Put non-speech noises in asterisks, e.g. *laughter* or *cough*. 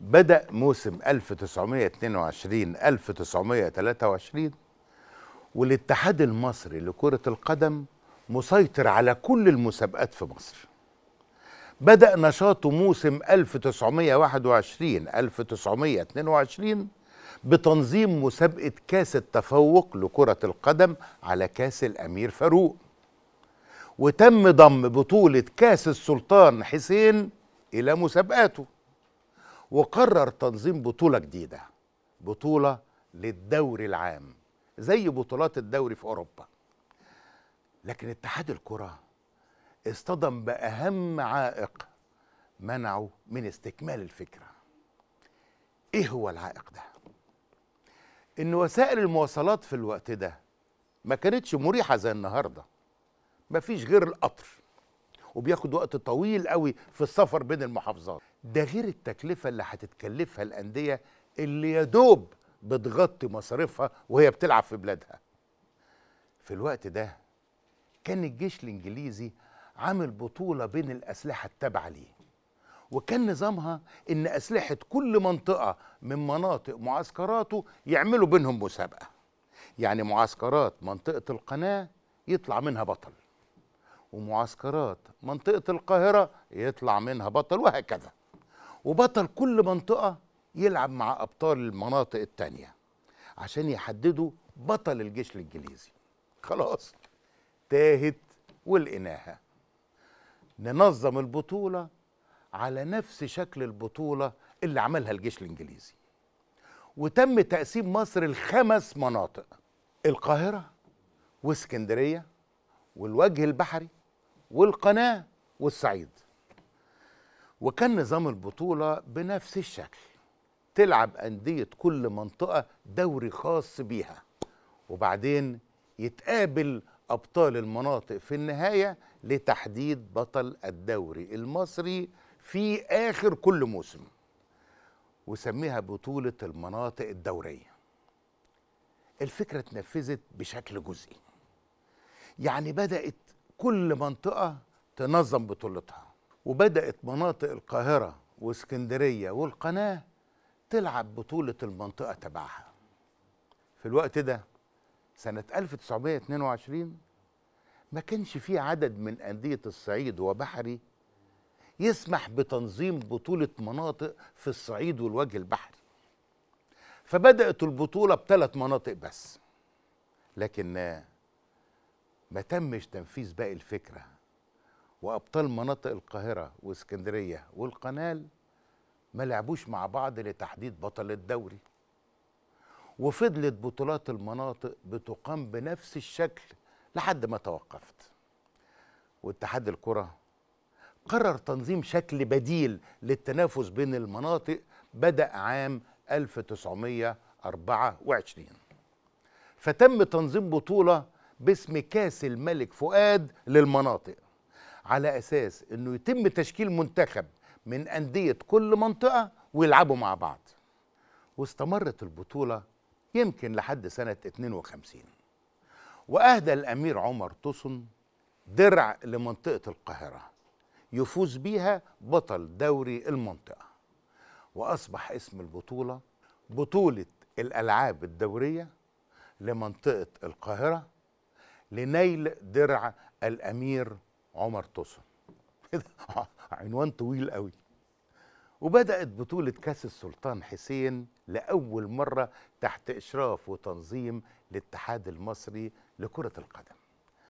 بدأ موسم 1922 1923 والاتحاد المصري لكرة القدم مسيطر على كل المسابقات في مصر بدأ نشاطه موسم 1921 1922 بتنظيم مسابقة كاس التفوق لكرة القدم على كاس الأمير فاروق وتم ضم بطولة كاس السلطان حسين إلى مسابقاته وقرر تنظيم بطولة جديدة بطولة للدوري العام زي بطولات الدوري في أوروبا لكن اتحاد الكرة اصطدم بأهم عائق منعه من استكمال الفكرة ايه هو العائق ده؟ ان وسائل المواصلات في الوقت ده ما كانتش مريحة زي النهاردة مفيش غير القطر وبياخد وقت طويل قوي في السفر بين المحافظات ده غير التكلفه اللي هتتكلفها الانديه اللي يا دوب بتغطي مصاريفها وهي بتلعب في بلادها في الوقت ده كان الجيش الانجليزي عامل بطوله بين الاسلحه التابعه ليه وكان نظامها ان اسلحه كل منطقه من مناطق معسكراته يعملوا بينهم مسابقه يعني معسكرات منطقه القناه يطلع منها بطل ومعسكرات منطقة القاهرة يطلع منها بطل وهكذا وبطل كل منطقة يلعب مع أبطال المناطق التانية عشان يحددوا بطل الجيش الإنجليزي خلاص تاهت والإناهة ننظم البطولة على نفس شكل البطولة اللي عملها الجيش الإنجليزي وتم تقسيم مصر لخمس مناطق القاهرة واسكندرية والوجه البحري والقناة والصعيد وكان نظام البطولة بنفس الشكل تلعب أندية كل منطقة دوري خاص بيها وبعدين يتقابل أبطال المناطق في النهاية لتحديد بطل الدوري المصري في آخر كل موسم وسميها بطولة المناطق الدورية الفكرة اتنفذت بشكل جزئي يعني بدأت كل منطقة تنظم بطولتها وبدأت مناطق القاهرة واسكندرية والقناة تلعب بطولة المنطقة تبعها في الوقت ده سنة 1922 ما كانش في عدد من أندية الصعيد وبحري يسمح بتنظيم بطولة مناطق في الصعيد والوجه البحري فبدأت البطولة بثلاث مناطق بس لكن ما تمش تنفيذ باقي الفكره وابطال مناطق القاهره واسكندريه والقنال ما لعبوش مع بعض لتحديد بطل الدوري وفضلت بطولات المناطق بتقام بنفس الشكل لحد ما توقفت واتحاد الكره قرر تنظيم شكل بديل للتنافس بين المناطق بدأ عام 1924 فتم تنظيم بطولة باسم كاس الملك فؤاد للمناطق على اساس انه يتم تشكيل منتخب من انديه كل منطقه ويلعبوا مع بعض واستمرت البطوله يمكن لحد سنه 52 واهدى الامير عمر طسن درع لمنطقه القاهره يفوز بيها بطل دوري المنطقه واصبح اسم البطوله بطوله الالعاب الدوريه لمنطقه القاهره لنيل درع الامير عمر طوسون *laughs* عنوان طويل قوي وبدات بطوله كاس السلطان حسين لاول مره تحت اشراف وتنظيم الاتحاد المصري لكره القدم